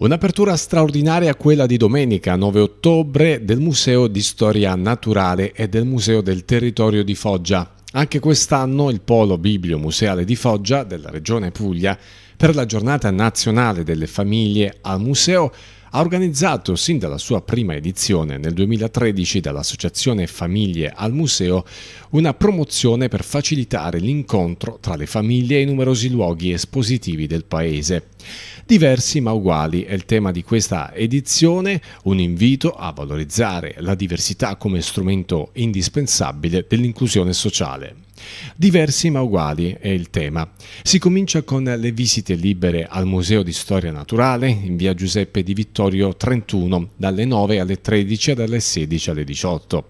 Un'apertura straordinaria quella di domenica 9 ottobre del Museo di Storia Naturale e del Museo del Territorio di Foggia. Anche quest'anno il Polo Biblio Museale di Foggia della Regione Puglia per la giornata nazionale delle famiglie al museo ha organizzato sin dalla sua prima edizione nel 2013 dall'Associazione Famiglie al Museo una promozione per facilitare l'incontro tra le famiglie e i numerosi luoghi espositivi del paese. Diversi ma uguali è il tema di questa edizione, un invito a valorizzare la diversità come strumento indispensabile dell'inclusione sociale. Diversi ma uguali è il tema. Si comincia con le visite libere al Museo di Storia Naturale in via Giuseppe di Vittorio 31 dalle 9 alle 13 e dalle 16 alle 18.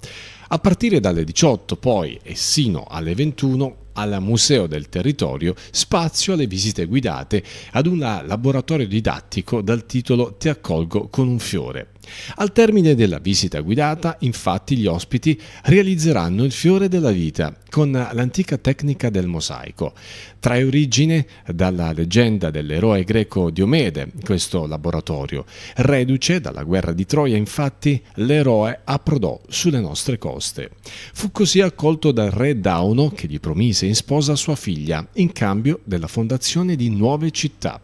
A partire dalle 18 poi e sino alle 21 al Museo del Territorio spazio alle visite guidate ad un laboratorio didattico dal titolo Ti accolgo con un fiore al termine della visita guidata, infatti, gli ospiti realizzeranno il fiore della vita con l'antica tecnica del mosaico. Trae origine dalla leggenda dell'eroe greco Diomede questo laboratorio. Reduce dalla guerra di Troia, infatti, l'eroe approdò sulle nostre coste. Fu così accolto dal re Dauno che gli promise in sposa sua figlia in cambio della fondazione di nuove città.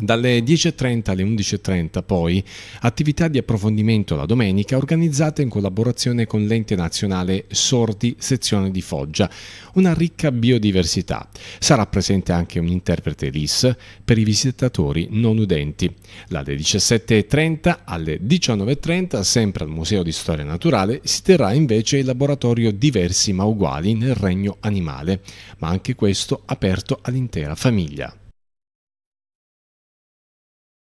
Dalle 10.30 alle 11.30 poi attività di approfondimento la domenica organizzata in collaborazione con l'ente nazionale Sordi Sezione di Foggia, una ricca biodiversità. Sarà presente anche un interprete LIS per i visitatori non udenti. Dalle 17.30 alle 19.30 sempre al Museo di Storia Naturale si terrà invece il laboratorio Diversi ma uguali nel regno animale, ma anche questo aperto all'intera famiglia.